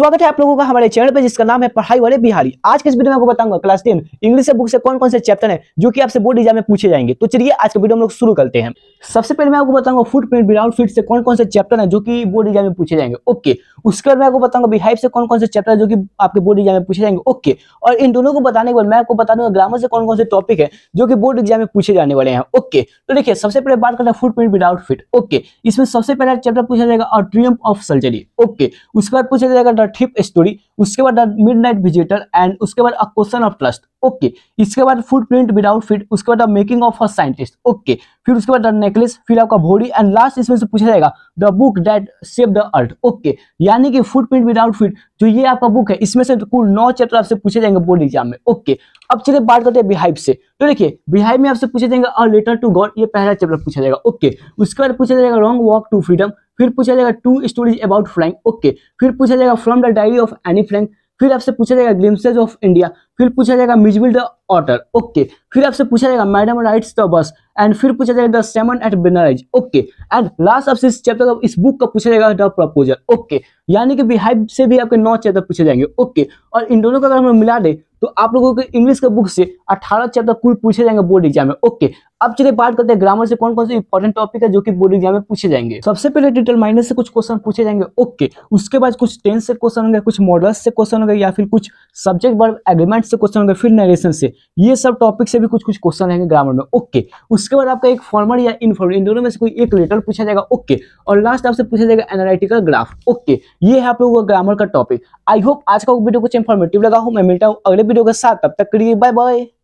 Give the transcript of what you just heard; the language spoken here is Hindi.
स्वागत है आप लोगों का हमारे चैनल पर जिसका नाम है पढ़ाई वाले बिहारी आज के इस वीडियो में आपको बताऊंगा क्लास टेन इंग्लिश से बुक से कौन कौन से चैप्टर हैं जो कि आपसे बोर्ड एग्जाम में पूछे जाएंगे तो चलिए आज का वीडियो हम लोग शुरू करते हैं सबसे पहले मैं आपको बताऊंगा फुट प्रिंट विदाउट फिट से कौन कौन से चैप्टर है जो की बोर्ड एग्जाम में पूछे जाएंगे ओके उसके बाद मैं आपको बताऊंगा बिहाइव से कौन कौन से चैप्टर जो की आपके बोर्ड एग्जाम में पूछे जाएंगे ओके और इन दोनों को बताने के बाद मैं आपको बता दूंगा ग्रामर से कौन कौन से टॉपिक है जो की बोर्ड एग्जाम में पूछे जाने वाले हैं ओके तो देखिए सबसे पहले बात करते हैं footprint without feet okay इसमें सबसे पहला चैप्टर पूछा जाएगा ऑट्रियम ऑफ सर्जरी ओके उसके बाद पूछा जाएगा ट्रिप स्टोरी उसके बाद मिड नाइट विजिटर एंड उसके बाद a question of trust okay इसके बाद फुट प्रिंट विदाउट फिट उसके बाद the making of a scientist okay फिर उसके बाद द नेकलेस फिर आपका बॉडी एंड लास्ट इसमें से पूछा जाएगा the book that save the earth okay यानी कि फुट प्रिंट विदाउट फिट जो ये आपका बुक है इसमें से कुल नौ चैप्टर आपसे पूछे जाएंगे बोर्ड एग्जाम में ओके अब चलिए बात करते हैं बिहाइव से तो देखिए बिहाइव में आपसे पूछे जाएंगे अ लेटर टू गॉड ये पहला चैप्टर पूछा जाएगा ओके उसके बाद पूछा जाएगा रॉन्ग वॉक टू फ्रीडम फिर पूछा जाएगा two stories about Frank okay फिर पूछा जाएगा from the diary of Anne Frank फिर आपसे पूछा जाएगा ग्लिम्सेज ऑफ इंडिया फिर पूछा जाएगा मिजविल द ऑर्डर ओके फिर आपसे पूछा जाएगा madam rides the bus and फिर पूछा जाएगा the sermon at Benares okay and last आपसे इस चैप्टर का इस बुक का पूछा जाएगा द प्रपोजल ओके यानी कि बिहाइव से भी आपके नौ चैप्टर पूछे जाएंगे ओके और इन दोनों का अगर हम मिला दें तो आप लोगों के इंग्लिश के बुक से अठारह चैप्टर कुल पूछे जाएंगे बोर्ड एग्जाम में ओके अब चलिए बात करते हैं ग्रामर से कौन कौन से इंपॉर्टेंट टॉपिक है जो कि बोर्ड एग्जाम में पूछे जाएंगे सबसे पहले डिटेल माइनस से कुछ क्वेश्चन पूछे जाएंगे ओके उसके बाद कुछ टेंस से क्वेश्चन होंगे कुछ मॉडल्स से क्वेश्चन होंगे या फिर कुछ सब्जेक्ट वर्ग एग्रीमेंट से क्वेश्चन होंगे फिर नरेशन से ये सब टॉपिक से भी कुछ कुछ क्वेश्चन रहेंगे ग्रामर में ओके उसके बाद आपका एक फॉर्मल या इनफॉर्मल इन दोनों में से कोई एक लेटर पूछा जाएगा ओके और लास्ट आपसे पूछा जाएगा एनालिटिकल ग्राफ ओके ये है आप लोगों का ग्रामर का टॉपिक आई होप आज का वीडियो कुछ इन्फॉर्मेटिव लगा हूँ मैं मिलता हूँ अगले वीडियो के साथ तब तक करिए बाय बाय